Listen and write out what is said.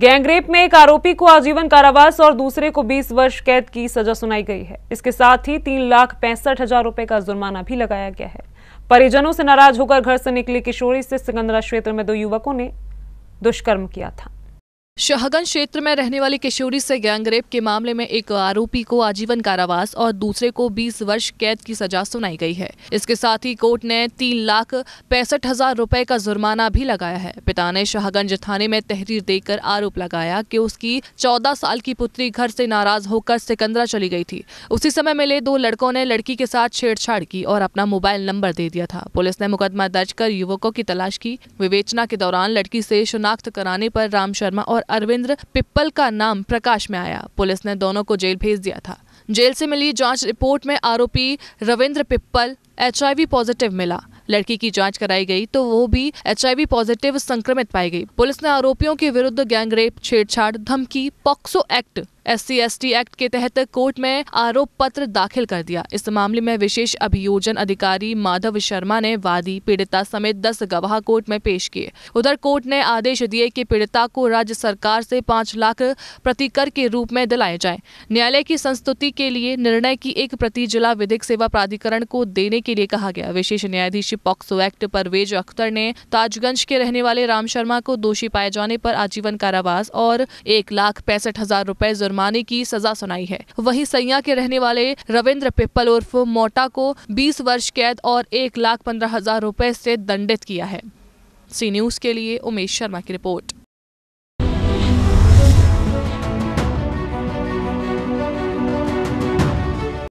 gangrape में एक आरोपी को आजीवन कारावास और दूसरे को 20 वर्ष कैद की सजा सुनाई गई है इसके साथ ही तीन लाख पैंसठ हजार रुपए का जुर्माना भी लगाया गया है परिजनों से नाराज होकर घर से निकली किशोरी से सिकंदरा क्षेत्र में दो युवकों ने दुष्कर्म किया था शाहगंज क्षेत्र में रहने वाली किशोरी से गैंगरेप के मामले में एक आरोपी को आजीवन कारावास और दूसरे को 20 वर्ष कैद की सजा सुनाई गई है इसके साथ ही कोर्ट ने तीन लाख पैंसठ हजार रूपए का जुर्माना भी लगाया है पिता ने शाहगंज थाने में तहरीर देकर आरोप लगाया कि उसकी 14 साल की पुत्री घर से नाराज होकर सिकंदरा चली गई थी उसी समय मिले दो लड़कों ने लड़की के साथ छेड़छाड़ की और अपना मोबाइल नंबर दे दिया था पुलिस ने मुकदमा दर्ज कर युवकों की तलाश की विवेचना के दौरान लड़की से शनाख्त कराने पर राम शर्मा और अरविंद पिप्पल का नाम प्रकाश में आया पुलिस ने दोनों को जेल भेज दिया था जेल से मिली जांच रिपोर्ट में आरोपी रविंद्र पिप्पल एच पॉजिटिव मिला लड़की की जांच कराई गई तो वो भी एच पॉजिटिव संक्रमित पाई गई पुलिस ने आरोपियों के विरुद्ध गैंगरेप छेड़छाड़ धमकी POCSO act S C act के तहत कोर्ट में आरोप पत्र दाखिल कर दिया इस मामले में विशेष अभियोजन अधिकारी माधव शर्मा ने वादी पीड़िता समेत दस गवाह कोर्ट में पेश किए उधर कोर्ट ने आदेश दिए कि पीड़िता को राज्य सरकार से पाँच लाख प्रति कर के रूप में दिलाए जाए न्यायालय की संस्तुति के लिए निर्णय की एक प्रति जिला विधिक सेवा प्राधिकरण को देने के लिए कहा गया विशेष न्यायाधीश पॉक्सो एक्ट परवेज अख्तर ने ताजगंज के रहने वाले राम शर्मा को दोषी पाए जाने पर आजीवन कारावास और एक लाख पैंसठ हजार रूपए जुर्माने की सजा सुनाई है वहीं सैया के रहने वाले रविन्द्र पिप्पल उर्फ मोटा को बीस वर्ष कैद और एक लाख पंद्रह हजार रूपए से दंडित किया है सी न्यूज के लिए उमेश शर्मा की रिपोर्ट